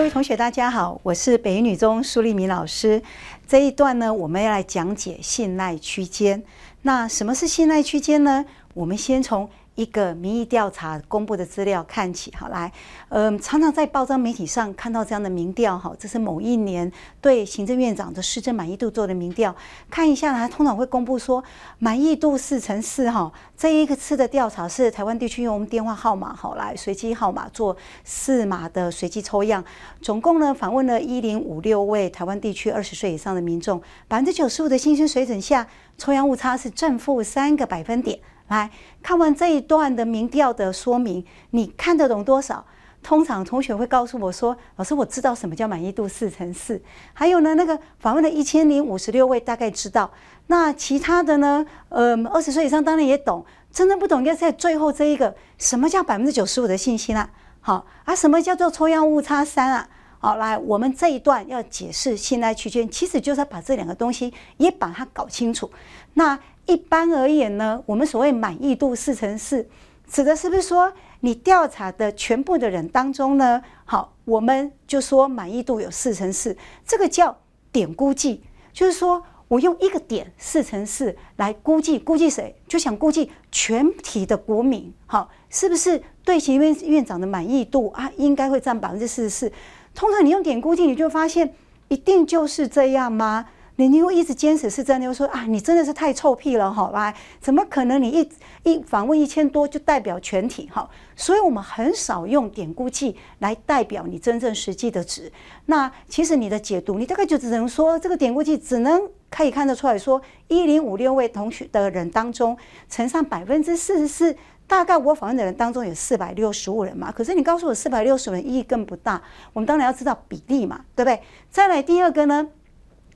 各位同学，大家好，我是北一女中苏丽敏老师。这一段呢，我们要来讲解信赖区间。那什么是信赖区间呢？我们先从。一个民意调查公布的资料看起好来，嗯，常常在报章媒体上看到这样的民调，哈，这是某一年对行政院长的施政满意度做的民调，看一下呢，通常会公布说满意度四乘四，哈，这一个次的调查是台湾地区用我们电话号码，好来随机号码做四码的随机抽样，总共呢访问了一零五六位台湾地区二十岁以上的民众，百分之九十五的薪资水准下，抽样误差是正负三个百分点。来看完这一段的民调的说明，你看得懂多少？通常同学会告诉我说：“老师，我知道什么叫满意度四乘四，还有呢，那个访问的一千零五十六位大概知道。那其他的呢？呃，二十岁以上当然也懂。真正不懂应该在最后这一个，什么叫百分之九十五的信心呢？好啊，什么叫做抽样误差三啊？好，来，我们这一段要解释信赖区间，其实就是要把这两个东西也把它搞清楚。那。一般而言呢，我们所谓满意度四乘四，指的是不是说你调查的全部的人当中呢？好，我们就说满意度有四乘四，这个叫点估计，就是说我用一个点四乘四来估计，估计谁？就想估计全体的国民，好，是不是对行政院院长的满意度啊？应该会占百分之四十四。通常你用点估计，你就发现一定就是这样吗？你又一直坚持是真的，又说啊，你真的是太臭屁了好吧？怎么可能你一一访问一千多就代表全体哈？所以我们很少用典故器来代表你真正实际的值。那其实你的解读，你大概就只能说这个典故器只能可以看得出来说，一零五六位同学的人当中乘上百分之四十四，大概我访问的人当中有四百六十五人嘛。可是你告诉我四百六十人意义更不大，我们当然要知道比例嘛，对不对？再来第二个呢？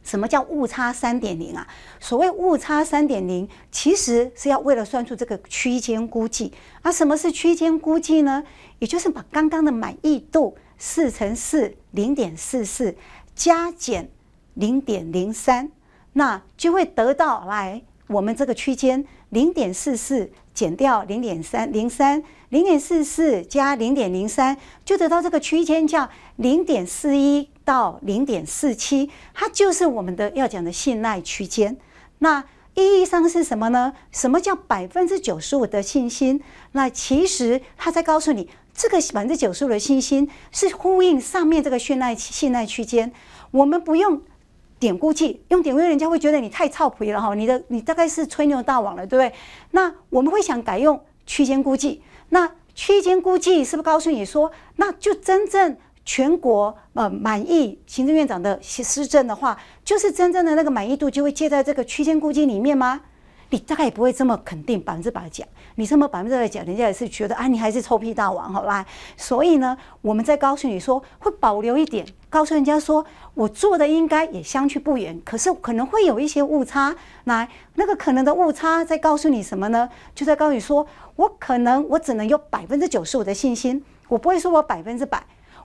什么叫误差三点零啊？所谓误差三点零，其实是要为了算出这个区间估计。而什么是区间估计呢？也就是把刚刚的满意度四乘四零点四四加减零点零三，那就会得到来。我们这个区间零点四四减掉零点三零三，零点四四加零点零三，就得到这个区间价零点四一到零点四七，它就是我们的要讲的信赖区间。那意义上是什么呢？什么叫百分之九十五的信心？那其实它在告诉你，这个百分之九十五的信心是呼应上面这个信赖信赖区间。我们不用。点估计用点估计，人家会觉得你太操皮了哈，你的你大概是吹牛大王了，对不对？那我们会想改用区间估计。那区间估计是不是告诉你说，那就真正全国呃满意行政院长的施政的话，就是真正的那个满意度就会借在这个区间估计里面吗？你大概也不会这么肯定百分之百讲。你这么百分之百讲，人家也是觉得啊，你还是臭屁大王，好啦，所以呢，我们在告诉你说，会保留一点，告诉人家说，我做的应该也相去不远，可是可能会有一些误差。来，那个可能的误差在告诉你什么呢？就在告诉你说，我可能我只能有百分之九十五的信心，我不会说我百分之百。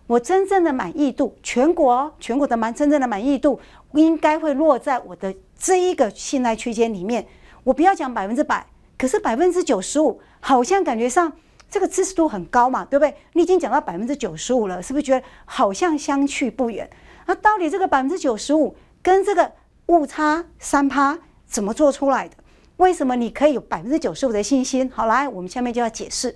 我真正的满意度，全国全国的满真正的满意度应该会落在我的这一个信赖区间里面。我不要讲百分之百。可是百分之九十五好像感觉上这个支持度很高嘛，对不对？你已经讲到百分之九十五了，是不是觉得好像相去不远？那到底这个百分之九十五跟这个误差三趴怎么做出来的？为什么你可以有百分之九十五的信心？好，来，我们下面就要解释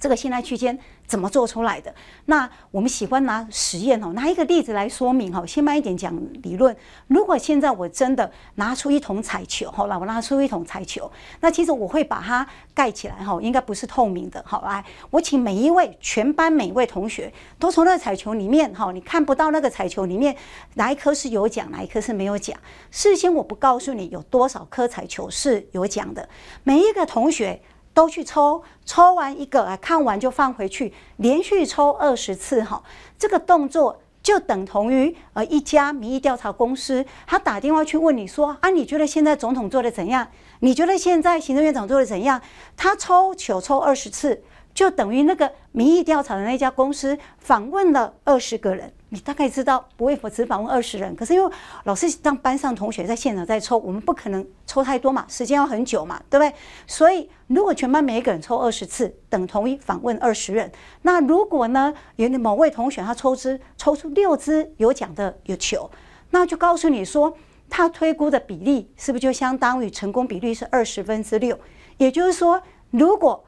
这个信赖区间。怎么做出来的？那我们喜欢拿实验哦，拿一个例子来说明哈。先慢一点讲理论。如果现在我真的拿出一桶彩球好了，我拿出一桶彩球，那其实我会把它盖起来哈，应该不是透明的。好，来，我请每一位全班每一位同学都从那个彩球里面哈，你看不到那个彩球里面哪一颗是有奖，哪一颗是没有奖。事先我不告诉你有多少颗彩球是有奖的，每一个同学。都去抽，抽完一个啊，看完就放回去，连续抽二十次哈，这个动作就等同于呃一家民意调查公司，他打电话去问你说啊，你觉得现在总统做的怎样？你觉得现在行政院长做的怎样？他抽球抽二十次，就等于那个民意调查的那家公司访问了二十个人。你大概知道，不会只访问二十人。可是因为老师让班上同学在现场在抽，我们不可能抽太多嘛，时间要很久嘛，对不对？所以如果全班每一个人抽二十次，等同于访问二十人。那如果呢，有某位同学他抽支抽出六支有奖的有球，那就告诉你说，他推估的比例是不是就相当于成功比例是二十分之六？也就是说，如果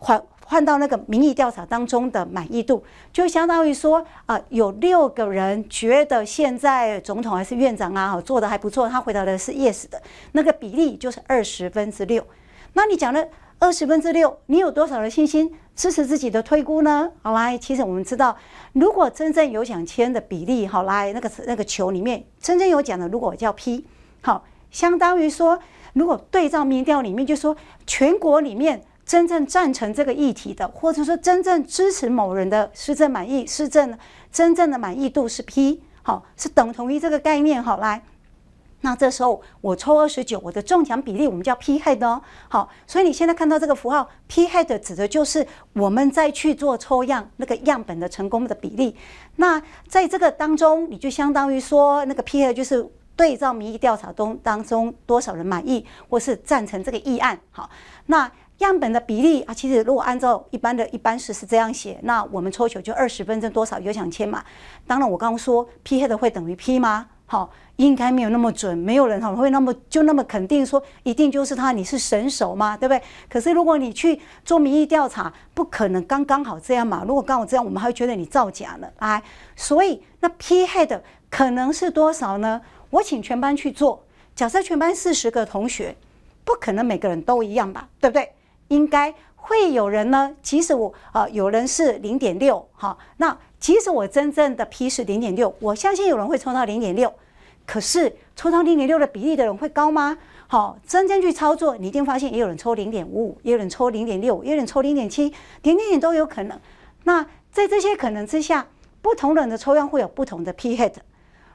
换换到那个民意调查当中的满意度，就相当于说啊，有六个人觉得现在总统还是院长啊，做的还不错，他回答的是 yes 的那个比例就是二十分之六。那你讲了二十分之六，你有多少的信心支持自己的退估呢？好来，其实我们知道，如果真正有讲签的比例，好来那个那个球里面真正有讲的，如果叫 p，好，相当于说如果对照民调里面，就说全国里面。真正赞成这个议题的，或者说真正支持某人的施政满意施政真正的满意度是 P 好，是等同于这个概念好，来，那这时候我抽二十九，我的中奖比例我们叫 P head 哦。好，所以你现在看到这个符号 P head 指的就是我们在去做抽样那个样本的成功的比例。那在这个当中，你就相当于说那个 P head 就是对照民意调查中当中多少人满意或是赞成这个议案。好，那。样本的比例啊，其实如果按照一般的一般式是这样写，那我们抽球就二十分钟多少有想签嘛？当然，我刚刚说 P H 的会等于 P 吗？好，应该没有那么准，没有人能会那么就那么肯定说一定就是他，你是神手吗？对不对？可是如果你去做民意调查，不可能刚刚好这样嘛？如果刚好这样，我们还会觉得你造假呢？来，所以那 P H 的可能是多少呢？我请全班去做，假设全班四十个同学，不可能每个人都一样吧？对不对？应该会有人呢，即使我啊有人是零点六哈，那即使我真正的 p 是零点六，我相信有人会抽到零点六，可是抽到零点六的比例的人会高吗？好，真正去操作，你一定发现也有人抽零点五五，也有人抽零点六，也有人抽零点七，点点点都有可能。那在这些可能之下，不同人的抽样会有不同的 p h a d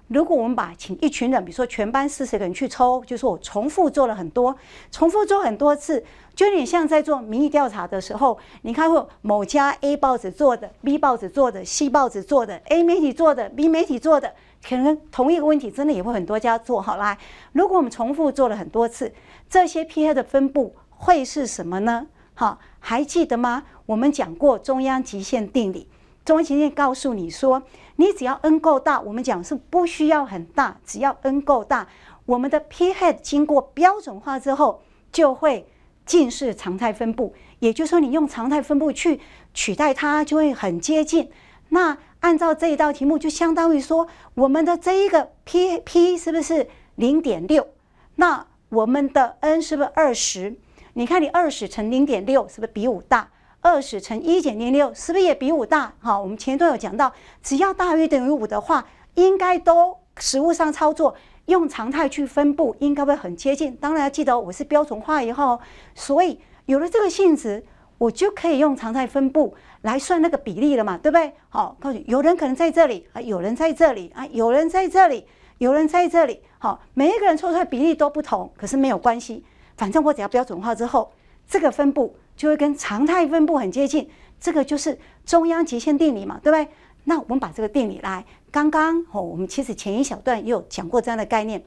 如果我们把请一群人，比如说全班四十个人去抽，就是我重复做了很多，重复做很多次，就有点像在做民意调查的时候。你看，过某家 A 报纸做的、B 报纸做的、C 报纸做的、A 媒体做的、B 媒体做的，可能同一个问题真的也会很多家做。好，来，如果我们重复做了很多次，这些 P 值的分布会是什么呢？好，还记得吗？我们讲过中央极限定理。中心情境告诉你说，你只要 n 够大，我们讲是不需要很大，只要 n 够大，我们的 p h a d 经过标准化之后就会近似常态分布。也就是说，你用常态分布去取代它，就会很接近。那按照这一道题目，就相当于说，我们的这一个 p p 是不是零点六？那我们的 n 是不是二十？你看，你二十乘零点六是不是比五大？二十乘一减零六是不是也比五大？哈，我们前段有讲到，只要大于等于五的话，应该都实物上操作用常态去分布，应该会很接近。当然要记得我是标准化以后，所以有了这个性质，我就可以用常态分布来算那个比例了嘛，对不对？好，告诉有人可能在这里啊，有人在这里啊，有人在这里，有人在这里。好，每一个人抽出来比例都不同，可是没有关系，反正我只要标准化之后，这个分布。就会跟常态分布很接近，这个就是中央极限定理嘛，对不对？那我们把这个定理来，刚刚哦，我们其实前一小段也有讲过这样的概念，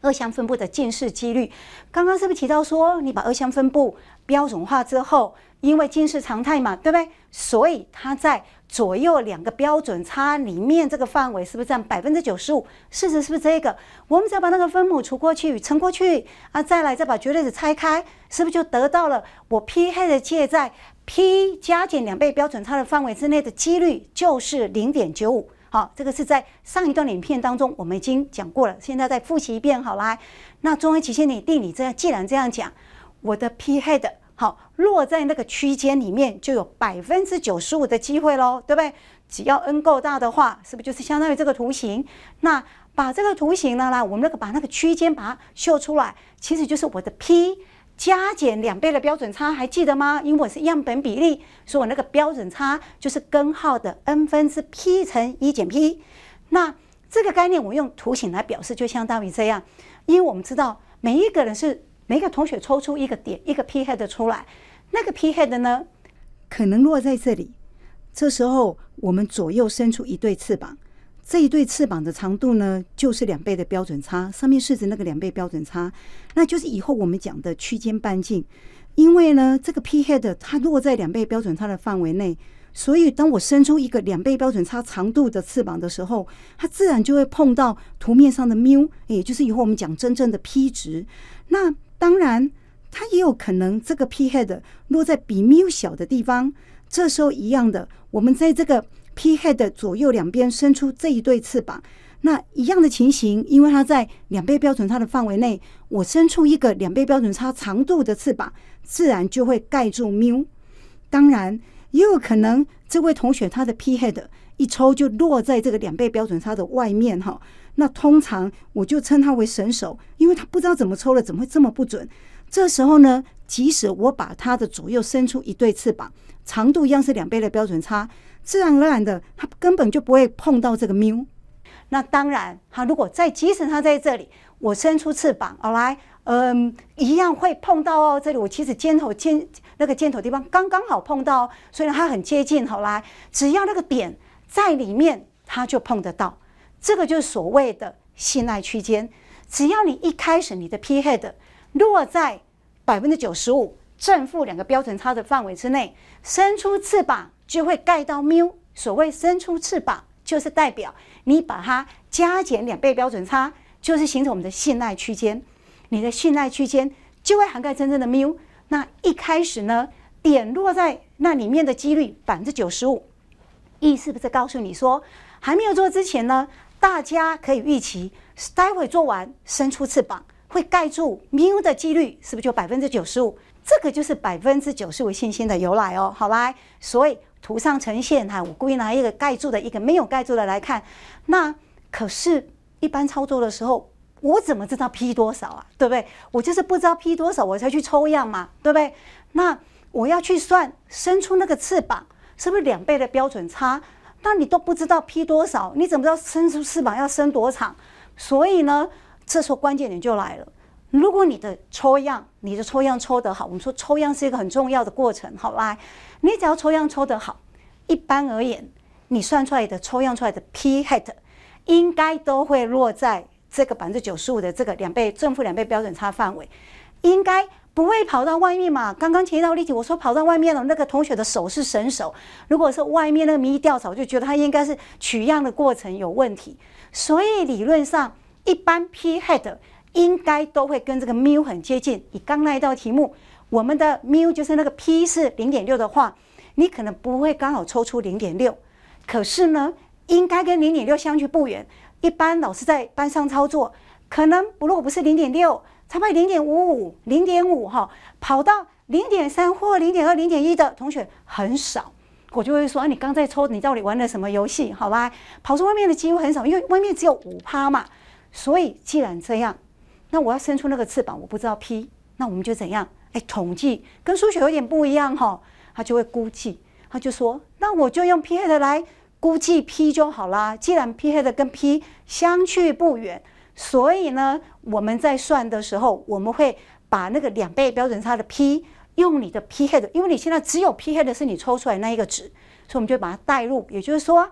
二项分布的近似几率，刚刚是不是提到说，你把二项分布标准化之后？因为金是常态嘛，对不对？所以它在左右两个标准差里面这个范围是不是占百分之九十五？事实是不是这个？我们只要把那个分母除过去，乘过去啊，再来再把绝对值拆开，是不是就得到了我 P h a 的借在 P 加减两倍标准差的范围之内的几率就是零点九五？好，这个是在上一段影片当中我们已经讲过了，现在再复习一遍，好来。那中央极限定理这样既然这样讲，我的 P h a d 好，落在那个区间里面就有百分之九十五的机会喽，对不对？只要 n 够大的话，是不是就是相当于这个图形？那把这个图形呢，来我们那个把那个区间把它秀出来，其实就是我的 p 加减两倍的标准差，还记得吗？因为我是样本比例，所以我那个标准差就是根号的 n 分之 p 乘一减 p。那这个概念我用图形来表示，就相当于这样，因为我们知道每一个人是。每个同学抽出一个点，一个 p h a d 的出来，那个 p h a d 的呢，可能落在这里。这时候我们左右伸出一对翅膀，这一对翅膀的长度呢，就是两倍的标准差。上面是指那个两倍标准差，那就是以后我们讲的区间半径。因为呢，这个 p h a d 它落在两倍标准差的范围内，所以当我伸出一个两倍标准差长度的翅膀的时候，它自然就会碰到图面上的 mu，也就是以后我们讲真正的 p 值。那当然，它也有可能这个 p head 落在比 mu 小的地方。这时候一样的，我们在这个 p head 左右两边伸出这一对翅膀。那一样的情形，因为它在两倍标准差的范围内，我伸出一个两倍标准差长度的翅膀，自然就会盖住 mu。当然，也有可能这位同学他的 p head。一抽就落在这个两倍标准差的外面哈，那通常我就称它为神手，因为它不知道怎么抽了，怎么会这么不准？这时候呢，即使我把它的左右伸出一对翅膀，长度一样是两倍的标准差，自然而然的它根本就不会碰到这个喵。那当然，哈，如果在即使它在这里，我伸出翅膀，好来，嗯，一样会碰到哦。这里我其实尖头尖那个尖头地方刚刚好碰到，虽然它很接近，好来，只要那个点。在里面，它就碰得到。这个就是所谓的信赖区间。只要你一开始你的 p head 落在百分之九十五正负两个标准差的范围之内，伸出翅膀就会盖到 mu。所谓伸出翅膀，就是代表你把它加减两倍标准差，就是形成我们的信赖区间。你的信赖区间就会涵盖真正的 mu。那一开始呢，点落在那里面的几率百分之九十五。E 是不是告诉你说，还没有做之前呢，大家可以预期，待会做完，伸出翅膀会盖住 mu 的几率，是不是就百分之九十五？这个就是百分之九十五信心的由来哦。好来，所以图上呈现哈，我故意拿一个盖住的一个，没有盖住的来看。那可是，一般操作的时候，我怎么知道 P 多少啊？对不对？我就是不知道 P 多少，我才去抽样嘛，对不对？那我要去算伸出那个翅膀。是不是两倍的标准差？那你都不知道劈多少，你怎么知道伸出翅膀要伸多长？所以呢，这时候关键点就来了。如果你的抽样，你的抽样抽得好，我们说抽样是一个很重要的过程。好，来，你只要抽样抽得好，一般而言，你算出来的抽样出来的 p hat 应该都会落在这个百分之九十五的这个两倍正负两倍标准差范围，应该。不会跑到外面嘛？刚刚前一道例题我说跑到外面了，那个同学的手是神手。如果是外面那个迷掉草，就觉得他应该是取样的过程有问题。所以理论上，一般 p h e a d 应该都会跟这个 mu 很接近。你刚那一道题目，我们的 mu 就是那个 p 是零点六的话，你可能不会刚好抽出零点六，可是呢，应该跟零点六相距不远。一般老师在班上操作，可能不如果不是零点六。才派零点五五、零点五哈，跑到零点三或零点二、零点一的同学很少，我就会说：，啊、你刚在抽，你到底玩的什么游戏？好吧，跑出外面的机会很少，因为外面只有五趴嘛。所以既然这样，那我要伸出那个翅膀，我不知道 p，那我们就怎样？哎，统计跟数学有点不一样哈，他就会估计，他就说：，那我就用 p 黑的来估计 p 就好啦。既然 p 黑的跟 p 相去不远。所以呢，我们在算的时候，我们会把那个两倍标准差的 p 用你的 p h a d 因为你现在只有 p h a d 是你抽出来那一个值，所以我们就把它代入。也就是说，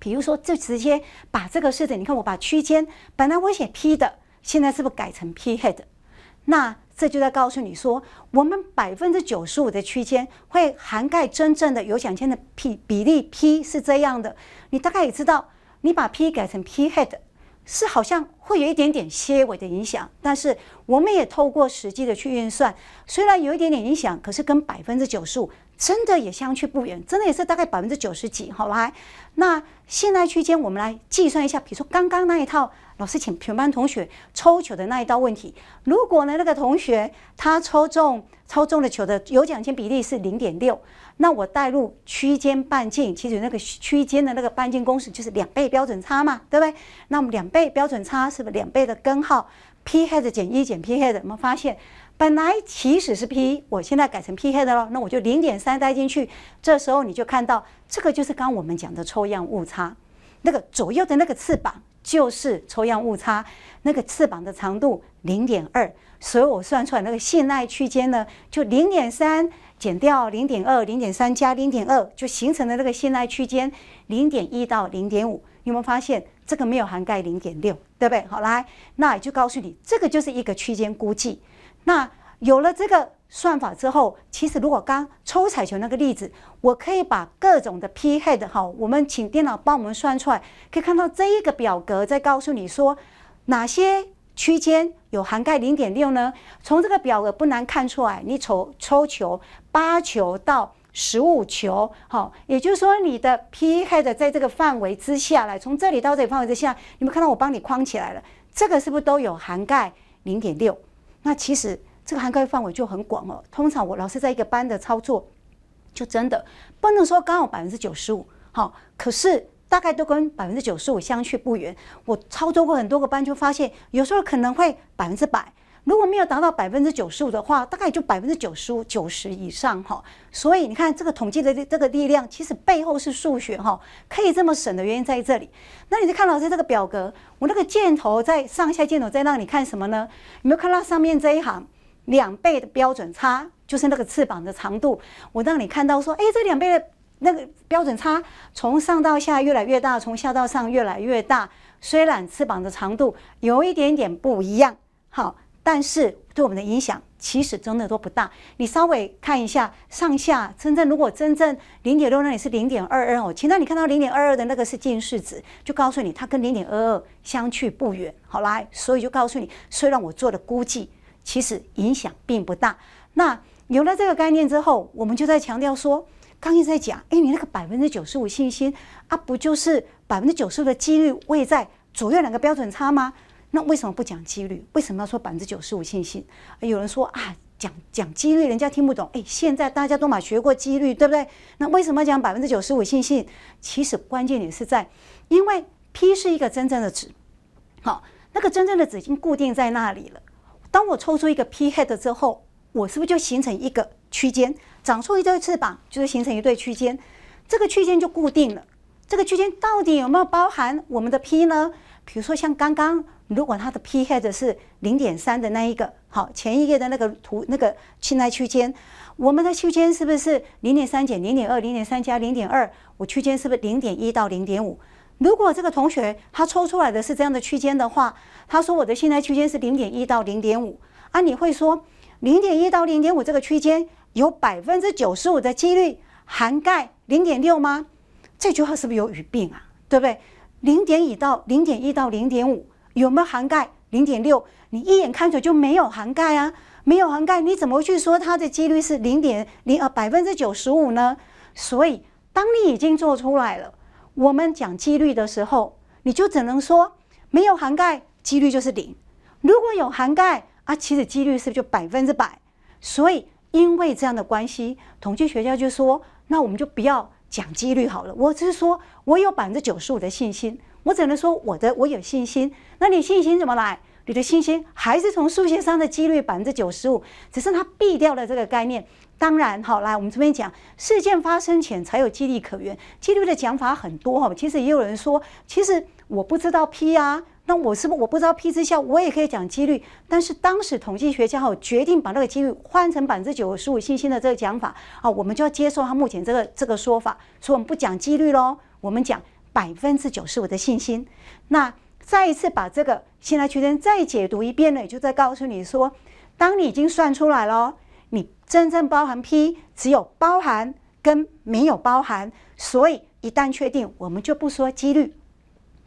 比如说，就直接把这个式子，你看我把区间本来我写 p 的，现在是不是改成 p h a d 那这就在告诉你说，我们百分之九十五的区间会涵盖真正的有奖金的 p 比例 p 是这样的。你大概也知道，你把 p 改成 p h a d 是好像会有一点点些微的影响，但是我们也透过实际的去运算，虽然有一点点影响，可是跟百分之九十五。真的也相去不远，真的也是大概百分之九十几。好来，那现在区间，我们来计算一下。比如说刚刚那一套，老师请全班同学抽球的那一道问题，如果呢那个同学他抽中抽中了球的有奖金比例是零点六，那我代入区间半径，其实那个区间的那个半径公式就是两倍标准差嘛，对不对？那我们两倍标准差是不是两倍的根号 p h e a d 减一减 p h e a d 我们发现。本来起始是 p，我现在改成 p k 的了，那我就零点三带进去。这时候你就看到，这个就是刚刚我们讲的抽样误差，那个左右的那个翅膀就是抽样误差，那个翅膀的长度零点二，所以我算出来那个信赖区间呢，就零点三减掉零点二，零点三加零点二，就形成了那个信赖区间零点一到零点五。有没有发现这个没有涵盖零点六，对不对？好，来，那也就告诉你，这个就是一个区间估计。那有了这个算法之后，其实如果刚抽彩球那个例子，我可以把各种的 p h a d 哈，我们请电脑帮我们算出来，可以看到这一个表格在告诉你说哪些区间有涵盖零点六呢？从这个表格不难看出来，你抽抽球八球到十五球，好，也就是说你的 p h a d 在这个范围之下来，从这里到这里范围之下，你们看到我帮你框起来了，这个是不是都有涵盖零点六？那其实这个涵盖范围就很广了。通常我老师在一个班的操作，就真的不能说刚好百分之九十五，好，可是大概都跟百分之九十五相去不远。我操作过很多个班，就发现有时候可能会百分之百。如果没有达到百分之九十五的话，大概就百分之九十五、九十以上哈。所以你看这个统计的这个力量，其实背后是数学哈。可以这么省的原因在这里。那你就看老师这个表格，我那个箭头在上下箭头在那里看什么呢？有没有看到上面这一行两倍的标准差，就是那个翅膀的长度？我让你看到说，哎，这两倍的那个标准差从上到下越来越大，从下到上越来越大。虽然翅膀的长度有一点点不一样，好。但是对我们的影响其实真的都不大。你稍微看一下上下，真正如果真正零点六那里是零点二二哦，其实你看到零点二二的那个是近似值，就告诉你它跟零点二二相去不远。好，来，所以就告诉你，虽然我做的估计，其实影响并不大。那有了这个概念之后，我们就在强调说，刚直在讲，哎，你那个百分之九十五信心啊，不就是百分之九十五的几率位在左右两个标准差吗？那为什么不讲几率？为什么要说百分之九十五信心？有人说啊，讲讲几率，人家听不懂。哎，现在大家都嘛学过几率，对不对？那为什么讲百分之九十五信心？其实关键点是在，因为 P 是一个真正的值，好，那个真正的值已经固定在那里了。当我抽出一个 P head 之后，我是不是就形成一个区间？长出一对翅膀就是形成一对区间，这个区间就固定了。这个区间到底有没有包含我们的 P 呢？比如说像刚刚，如果它的 p h a 是零点三的那一个，好，前一页的那个图那个信赖区间，我们的区间是不是零点三减零点二，零点三加零点二？我区间是不是零点一到零点五？如果这个同学他抽出来的是这样的区间的话，他说我的信赖区间是零点一到零点五啊，你会说零点一到零点五这个区间有百分之九十五的几率涵盖零点六吗？这句话是不是有语病啊？对不对？零点一到零点一到零点五有没有涵盖零点六？你一眼看去就没有涵盖啊，没有涵盖你怎么去说它的几率是零点零呃百分之九十五呢？所以当你已经做出来了，我们讲几率的时候，你就只能说没有涵盖，几率就是零。如果有涵盖啊，其实几率是不是就百分之百？所以因为这样的关系，统计学家就说，那我们就不要。讲几率好了，我只是说我有百分之九十五的信心，我只能说我的我有信心。那你信心怎么来？你的信心还是从数学上的几率百分之九十五，只是它避掉了这个概念。当然，好来，我们这边讲事件发生前才有几率可言，几率的讲法很多哈。其实也有人说，其实我不知道 P 啊。那我是不我不知道批之下，我也可以讲几率，但是当时统计学家哦决定把那个几率换成百分之九十五信心的这个讲法啊，我们就要接受他目前这个这个说法，所以我们不讲几率喽，我们讲百分之九十五的信心。那再一次把这个现在区间再解读一遍呢，也就在告诉你说，当你已经算出来了，你真正包含 P 只有包含跟没有包含，所以一旦确定，我们就不说几率。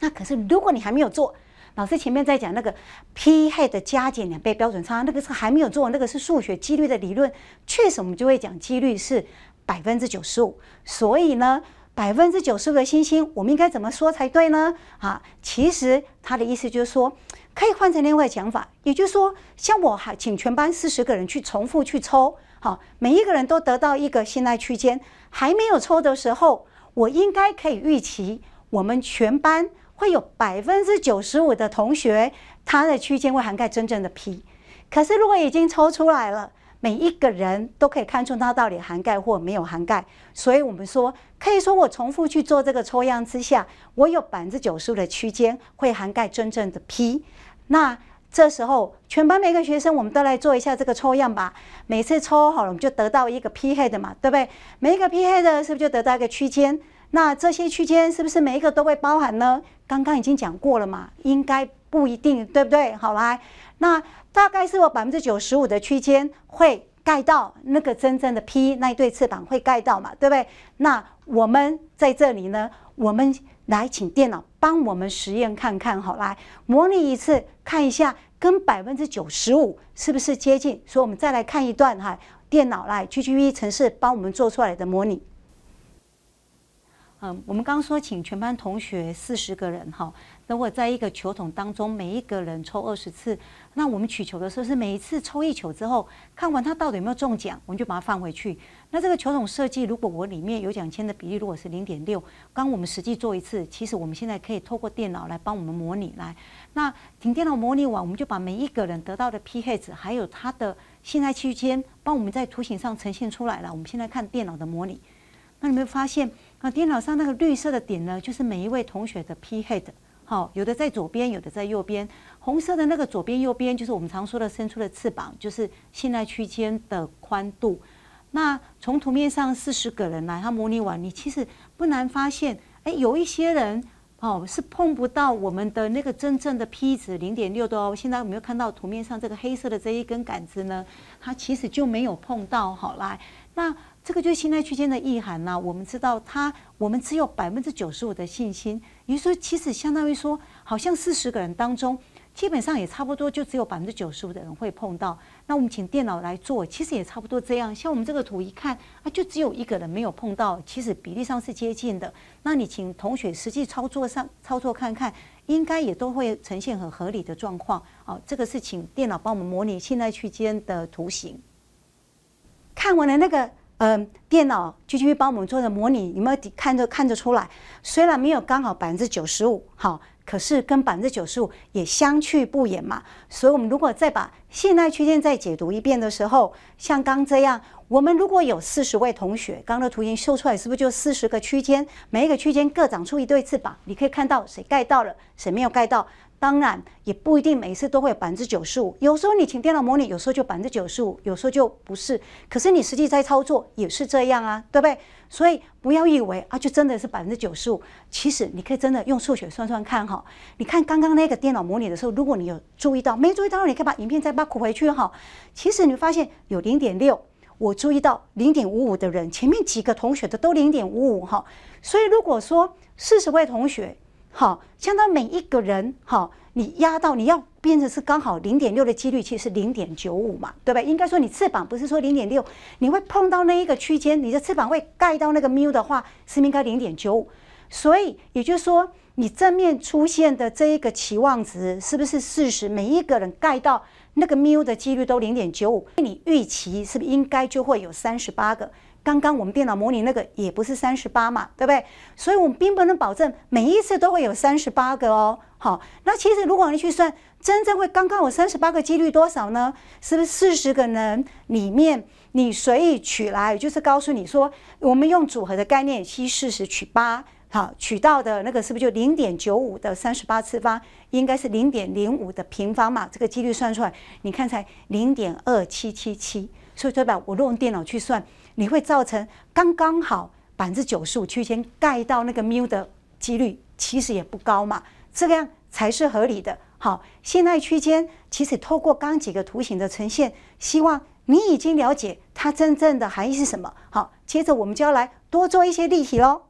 那可是如果你还没有做。老师前面在讲那个 P h a 的加减两倍标准差，那个是还没有做，那个是数学几率的理论。确实，我们就会讲几率是百分之九十五。所以呢，百分之九十五的星星，我们应该怎么说才对呢？啊，其实他的意思就是说，可以换成另外讲法，也就是说，像我还请全班四十个人去重复去抽，好，每一个人都得到一个信赖区间，还没有抽的时候，我应该可以预期我们全班。会有百分之九十五的同学，他的区间会涵盖真正的 p。可是如果已经抽出来了，每一个人都可以看出他到底涵盖或没有涵盖。所以我们说，可以说我重复去做这个抽样之下，我有百分之九十五的区间会涵盖真正的 p。那这时候全班每个学生，我们都来做一下这个抽样吧。每次抽好了，我们就得到一个 p 黑的嘛，对不对？每一个 p 黑的是不是就得到一个区间？那这些区间是不是每一个都会包含呢？刚刚已经讲过了嘛，应该不一定，对不对？好来，那大概是有百分之九十五的区间会盖到那个真正的 P 那一对翅膀会盖到嘛，对不对？那我们在这里呢，我们来请电脑帮我们实验看看，好来模拟一次，看一下跟百分之九十五是不是接近。所以，我们再来看一段哈，电脑来 G G V 城市帮我们做出来的模拟。嗯，我们刚说请全班同学四十个人哈，如果在一个球桶当中，每一个人抽二十次，那我们取球的时候是每一次抽一球之后，看完他到底有没有中奖，我们就把它放回去。那这个球桶设计，如果我里面有奖签的比例如果是零点六，刚我们实际做一次，其实我们现在可以透过电脑来帮我们模拟来。那停电脑模拟完，我们就把每一个人得到的 p h 还有他的现在区间，帮我们在图形上呈现出来了。我们现在看电脑的模拟，那你有没有发现？那电脑上那个绿色的点呢，就是每一位同学的 P head，好，有的在左边，有的在右边。红色的那个左边右边，就是我们常说的伸出的翅膀，就是信赖区间的宽度。那从图面上四十个人来，他模拟完，你其实不难发现，哎，有一些人哦是碰不到我们的那个真正的 P 值零点六的哦。现在有没有看到图面上这个黑色的这一根杆子呢？它其实就没有碰到，好来，那。这个就是信赖区间的意涵呢。我们知道它，我们只有百分之九十五的信心。也就是说，其实相当于说，好像四十个人当中，基本上也差不多，就只有百分之九十五的人会碰到。那我们请电脑来做，其实也差不多这样。像我们这个图一看啊，就只有一个人没有碰到，其实比例上是接近的。那你请同学实际操作上操作看看，应该也都会呈现很合理的状况。哦，这个是请电脑帮我们模拟信赖区间的图形。看完了那个。嗯，电脑就续帮我们做的模拟，有没有看着看着出来？虽然没有刚好百分之九十五，好，可是跟百分之九十五也相去不远嘛。所以，我们如果再把现代区间再解读一遍的时候，像刚这样，我们如果有四十位同学，刚的图形秀出来，是不是就四十个区间？每一个区间各长出一对翅膀，你可以看到谁盖到了，谁没有盖到。当然也不一定每次都会百分之九十五，有时候你请电脑模拟，有时候就百分之九十五，有时候就不是。可是你实际在操作也是这样啊，对不对？所以不要以为啊，就真的是百分之九十五。其实你可以真的用数学算算看哈。你看刚刚那个电脑模拟的时候，如果你有注意到，没注意到，你可以把影片再 back 回去哈。其实你发现有零点六，我注意到零点五五的人，前面几个同学的都零点五五哈。所以如果说四十位同学，好，相当于每一个人，好，你压到你要变成是刚好零点六的几率，其实是零点九五嘛，对吧？应该说你翅膀不是说零点六，你会碰到那一个区间，你的翅膀会盖到那个 MU 的话，是应该零点九五。所以也就是说，你正面出现的这一个期望值是不是四十？每一个人盖到那个 MU 的几率都零点九五，那你预期是不是应该就会有三十八个？刚刚我们电脑模拟那个也不是三十八嘛，对不对？所以我们并不能保证每一次都会有三十八个哦。好，那其实如果你去算，真正会刚刚有三十八个几率多少呢？是不是四十个人里面你随意取来，就是告诉你说，我们用组合的概念，七四十取八，好，取到的那个是不是就零点九五的三十八次方？应该是零点零五的平方嘛？这个几率算出来，你看才零点二七七七。所以说吧，我都用电脑去算。你会造成刚刚好百分之九十五区间盖到那个 mu 的几率，其实也不高嘛。这个样才是合理的。好，信赖区间其实透过刚几个图形的呈现，希望你已经了解它真正的含义是什么。好，接着我们就要来多做一些例题喽。